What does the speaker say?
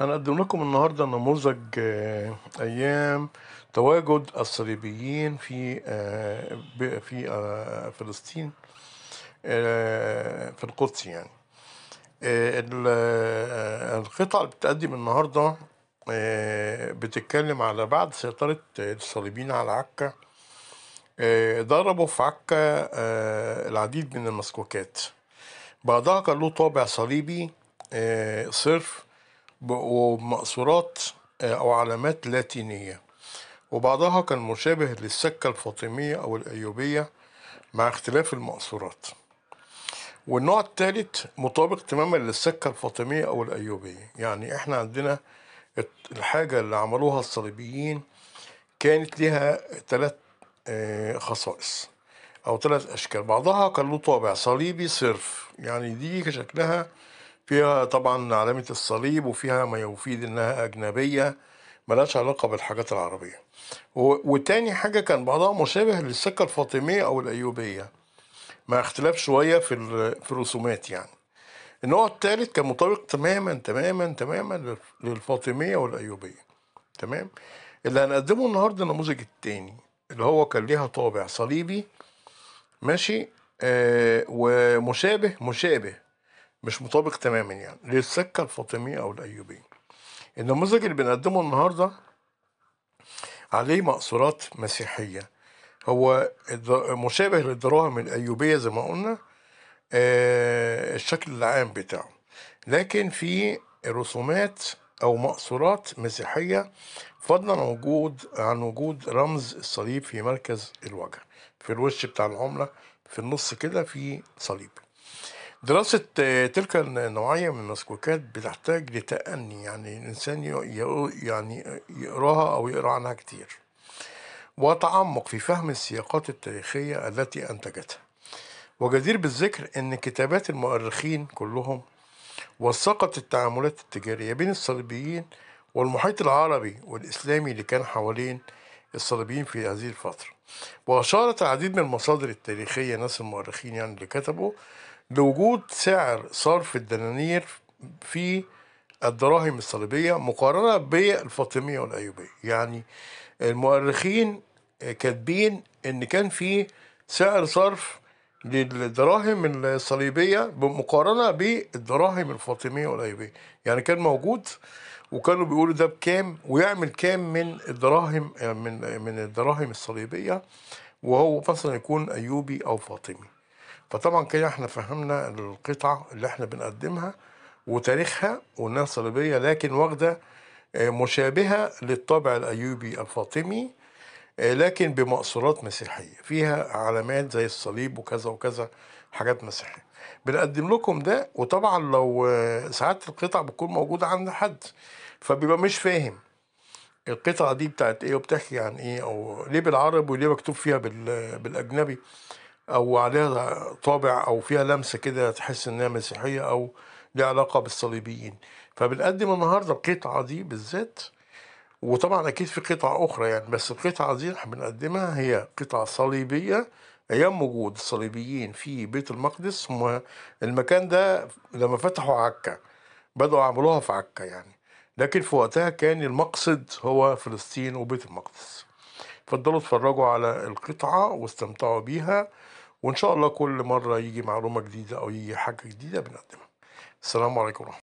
هنقدم لكم النهاردة نموذج آه، أيام تواجد الصليبيين في آه، في آه، فلسطين في القدس يعني القطع اللي بتقدم النهارده بتتكلم على بعد سيطرة الصليبيين على عكا ضربوا في عكا العديد من المسكوكات بعضها كان له طابع صليبي صرف ومقصورات آه، أو علامات لاتينية وبعضها كان مشابه للسكة الفاطمية أو الأيوبية مع اختلاف المقصورات والنوع الثالث مطابق تماما للسكة الفاطمية أو الأيوبية يعني احنا عندنا الحاجة اللي عملوها الصليبيين كانت لها ثلاث آه، خصائص أو ثلاث أشكال بعضها كان له طابع صليبي صرف يعني دي شكلها فيها طبعا علامة الصليب وفيها ما يفيد انها اجنبية ملهاش علاقة بالحاجات العربية وتاني حاجة كان بعضها مشابه للسكة الفاطمية او الايوبية مع اختلاف شوية في, الرسومات يعني النوع الثالث كان مطابق تماما تماما تماما للفاطمية والايوبية تمام اللي هنقدمه النهاردة النموذج التاني اللي هو كان ليها طابع صليبي ماشي آه ومشابه مشابه مش مطابق تماما يعني للسكة الفاطمية أو الأيوبية النموذج اللي بنقدمه النهاردة عليه مقصورات مسيحية هو مشابه للدراهم الأيوبية زي ما قلنا آه، الشكل العام بتاعه لكن في رسومات أو مقصورات مسيحية فضلا عن وجود عن وجود رمز الصليب في مركز الوجه في الوش بتاع العملة في النص كده في صليب دراسة آه، تلك النوعية من المسكوكات بتحتاج لتأني يعني الإنسان يعني يقراها أو يقرا عنها كتير وتعمق في فهم السياقات التاريخية التي أنتجتها وجدير بالذكر أن كتابات المؤرخين كلهم وثقت التعاملات التجارية بين الصليبيين والمحيط العربي والإسلامي اللي كان حوالين الصليبيين في هذه الفترة وأشارت العديد من المصادر التاريخية ناس المؤرخين يعني اللي كتبوا لوجود سعر صرف الدنانير في الدراهم الصليبية مقارنة بالفاطمية والأيوبية يعني المؤرخين كاتبين إن كان في سعر صرف للدراهم الصليبية مقارنة بالدراهم الفاطمية والأيوبية يعني كان موجود وكانوا بيقولوا ده بكام ويعمل كام من الدراهم من من الدراهم الصليبية وهو مثلا يكون أيوبي أو فاطمي فطبعا كده احنا فهمنا القطعة اللي احنا بنقدمها وتاريخها وانها صليبيه لكن واخدة آه، مشابهة للطابع الأيوبي الفاطمي آه، لكن بمقصورات مسيحية فيها علامات زي الصليب وكذا وكذا حاجات مسيحية بنقدم لكم ده وطبعا لو آه، ساعات القطع بتكون موجودة عند حد فبيبقى مش فاهم القطعة دي بتاعت ايه وبتحكي عن ايه او ليه بالعربي وليه مكتوب فيها بالاجنبي او عليها طابع او فيها لمسه كده تحس انها مسيحيه او ليها علاقه بالصليبيين فبنقدم النهارده القطعه دي بالذات وطبعا اكيد في قطع اخرى يعني بس القطعه دي احنا بنقدمها هي قطعه صليبيه ايام وجود الصليبيين في بيت المقدس هم المكان ده لما فتحوا عكا بدأوا يعملوها في عكا يعني لكن في وقتها كان المقصد هو فلسطين وبيت المقدس فضلوا اتفرجوا على القطعة واستمتعوا بيها وإن شاء الله كل مرة يجي معلومة جديدة أو يجي حاجة جديدة بنقدمها السلام عليكم ورحمة